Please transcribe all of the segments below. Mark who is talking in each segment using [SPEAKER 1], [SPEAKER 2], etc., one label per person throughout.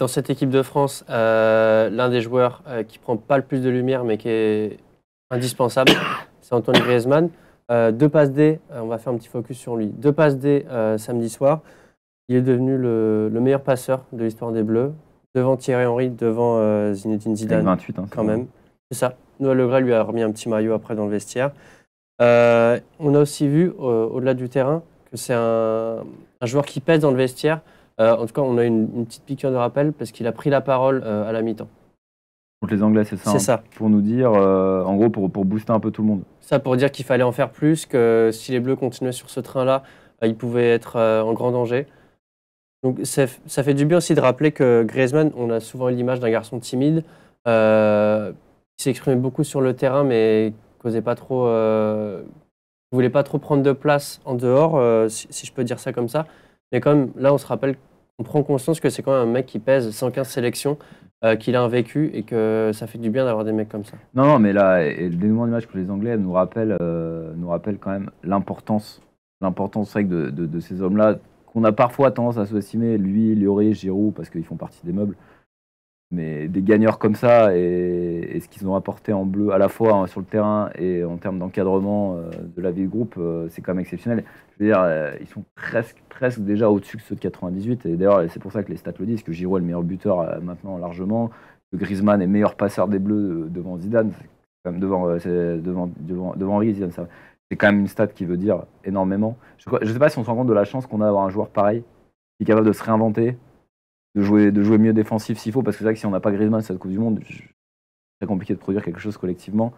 [SPEAKER 1] Dans cette équipe de France, euh, l'un des joueurs euh, qui prend pas le plus de lumière, mais qui est indispensable, c'est Anthony Griezmann. Euh, deux passes D, on va faire un petit focus sur lui. Deux passes D samedi soir. Il est devenu le, meilleur passeur de l'histoire des Bleus, devant Thierry Henry, devant Zinedine Zidane. 28, hein, quand même. C'est ça. Noël Legret lui a remis un petit maillot après dans le vestiaire. on a aussi vu, au-delà du terrain, que c'est un joueur qui pèse dans le vestiaire. Euh, en tout cas, on a une, petite piqûre de rappel parce qu'il a pris la parole euh, à la mi-temps.
[SPEAKER 2] Contre les Anglais, c'est ça C'est hein, ça. Pour nous dire, euh, en gros, pour, pour, booster un peu tout le monde.
[SPEAKER 1] Ça, pour dire qu'il fallait en faire plus, que si les Bleus continuaient sur ce train-là, ils pouvaient être en grand danger. Donc, ça, fait du bien aussi de rappeler que Griezmann, on a souvent l'image d'un garçon timide, qui s'exprimait beaucoup sur le terrain, mais causait pas trop. voulait pas trop prendre de place en dehors, si, si je peux dire ça comme ça. Mais comme là, on se rappelle on prend conscience que c'est quand même un mec qui pèse 115 sélections, euh, qu'il a un vécu et que ça fait du bien d'avoir des mecs comme ça.
[SPEAKER 2] Non, non, mais là, le dénouement d'image match les Anglais nous rappelle, euh, nous rappelle quand même l'importance, l'importance de, ces hommes-là qu'on a parfois tendance à sous-estimer, lui, Lioré, Giroud, parce qu'ils font partie des meubles mais des gagneurs comme ça et, ce qu'ils ont apporté en bleu à la fois hein, sur le terrain et en termes d'encadrement euh, de la vie de groupe, euh, c'est quand même exceptionnel. Je veux dire, euh, ils sont presque, presque déjà au-dessus de ceux de 98. Et d'ailleurs, c'est pour ça que les stats le disent que Giroud est le meilleur buteur maintenant largement, que Griezmann est meilleur passeur des Bleus devant Zidane, devant, devant, devant, Zidane. C'est quand même une stat qui veut dire énormément. Je ne sais pas si on se rend compte de la chance qu'on a d'avoir un joueur pareil, qui est capable de se réinventer, de jouer, de jouer mieux défensif s'il faut, parce que c'est vrai que si on n'a pas Griezmann cette Coupe du Monde, c'est très compliqué de produire quelque chose collectivement.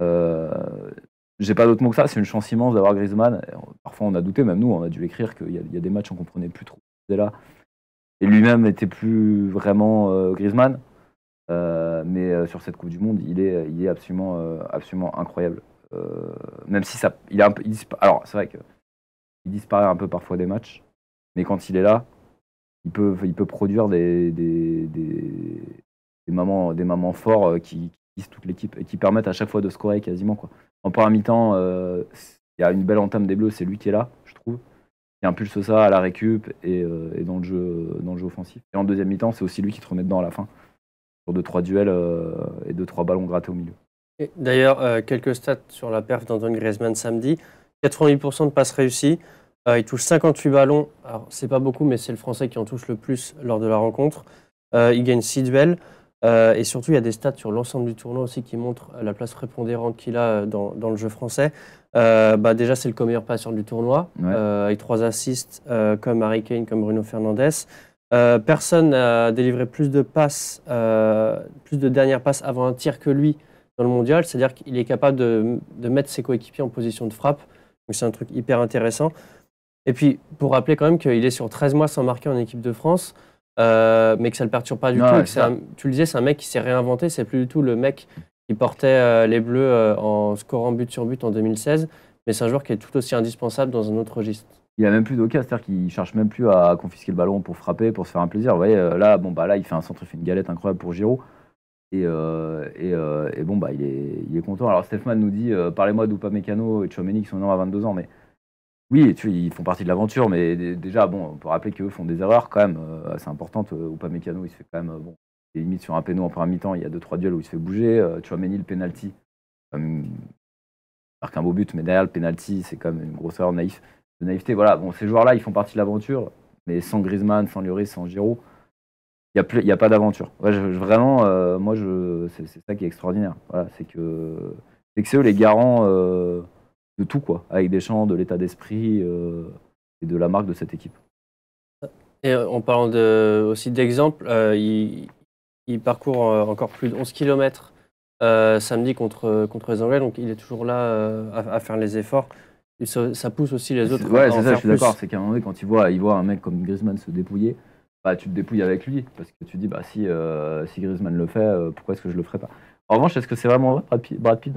[SPEAKER 2] Euh, j'ai pas d'autre mot que ça, c'est une chance immense d'avoir Griezmann. Parfois on a douté, même nous, on a dû écrire qu'il y, a des matchs on comprenait plus trop. Et là, et lui-même n'était plus vraiment euh, Griezmann. Euh, mais euh, sur cette Coupe du Monde, il est, il est absolument, absolument incroyable. même si ça, il a un alors c'est vrai qu'il disparaît un peu parfois des matchs, mais quand il est là, il peut, il peut produire des, des, des, des forts euh, qui, qui toute l'équipe et qui permettent à chaque fois de scorer quasiment. Quoi. En première mi-temps, euh, il y a une belle entame des Bleus, c'est lui qui est là, je trouve, qui impulse ça à la récup euh, et, dans, le jeu, dans le jeu offensif. Et en deuxième mi-temps, c'est aussi lui qui te remet dedans à la fin, sur 2 trois duels et 2 trois ballons grattés au milieu.
[SPEAKER 1] D'ailleurs, quelques stats sur la perf d'Antoine Griezmann samedi. 88% de passes réussies, euh, il touche 58 ballons. Alors, c'est pas beaucoup, mais c'est le Français qui en touche le plus lors de la rencontre. Euh, il gagne 6 duels. Euh, et surtout, il y a des stats sur l'ensemble du tournoi aussi qui montrent la place prépondérante qu'il a dans, dans, le jeu français. bah déjà, c'est le meilleur passeur du tournoi, avec trois assists comme Harry Kane, comme Bruno Fernandez. personne n'a délivré plus de passes, plus de dernières passes avant un tir que lui dans le mondial. C'est-à-dire qu'il est capable de, de mettre ses coéquipiers en position de frappe. Donc c'est un truc hyper intéressant. Et puis, pour rappeler quand même qu'il est sur 13 mois sans marquer en équipe de France, euh, mais que ça ne le perturbe pas du tout. tu le disais, c'est un mec qui s'est réinventé. C'est plus du tout le mec qui portait euh, les Bleus euh, en scorant but sur but en 2016. Mais c'est un joueur qui est tout aussi indispensable dans un autre registre. Il a même plus d'occasion, c'est-à-dire qu'il cherche même plus à confisquer le ballon pour frapper, pour se faire un plaisir. Vous voyez, là, bon,
[SPEAKER 2] bah, là, il fait un centre, il fait une galette incroyable pour Giroud. Et, bon, bah, il est, content. Alors, Stefan nous dit parlez-moi d'Oupa Mécano et Chomeni qui sont énormes à 22 ans, mais oui, ils font partie de l'aventure, mais déjà, bon, on peut rappeler qu'eux font des erreurs quand même euh, assez importantes. Ou euh, pas Mécano, il se fait quand même, euh, bon, limite sur un péno en première mi-temps, il y a deux, trois duels où il se fait bouger. tu vois, Ménil, penalty, marque un beau but, mais derrière le penalty, c'est quand même une grosse erreur naïf, de naïveté. Voilà, bon, ces joueurs-là, ils font partie de l'aventure, mais sans Griezmann, sans Lloris, sans Giroud, il n'y a, a, pas d'aventure. Ouais, vraiment, moi, c'est ça qui est extraordinaire. Voilà, c'est que c'est eux les garants de tout, quoi, avec des champs, de l'état d'esprit euh, et de la marque de cette équipe.
[SPEAKER 1] Et euh, en parlant de, aussi d'exemple, euh, il, parcourt encore plus de 11 km samedi contre, contre les Anglais, donc il est toujours là à, faire les efforts. ça, pousse aussi les autres. Ouais, c'est ça, je suis d'accord. C'est
[SPEAKER 2] qu'à un moment donné, quand il voit, il voit un mec comme Griezmann se dépouiller, bah, tu te dépouilles avec lui parce que tu dis bah, si, si Griezmann le fait, pourquoi est-ce que je le ferais pas En revanche, est-ce que c'est vraiment vrai, Brad
[SPEAKER 1] Pitt,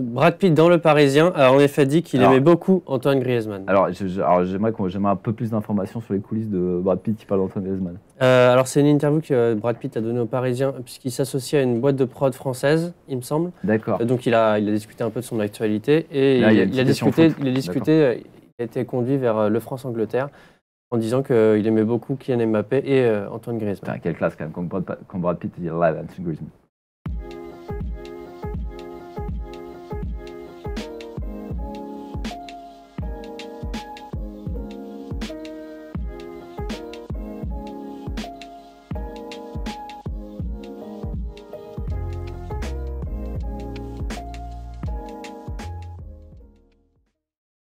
[SPEAKER 1] Brad Pitt dans Le Parisien a en effet dit qu'il aimait beaucoup Antoine Griezmann. Alors,
[SPEAKER 2] j'aimerais un peu plus d'informations sur les coulisses de Brad Pitt qui parle d'Antoine Griezmann.
[SPEAKER 1] Euh, alors, c'est une interview que Brad Pitt a donnée au Parisien, puisqu'il s'associe à une boîte de prod française, il me semble. D'accord. Euh, donc, il a, il a discuté un peu de son actualité et il, a, discuté, euh, il a discuté, été conduit vers le France-Angleterre en disant qu'il aimait beaucoup Kylian Mbappé et Antoine Griezmann. quelle classe quand même, quand Brad, Pitt, dit live Antoine Griezmann.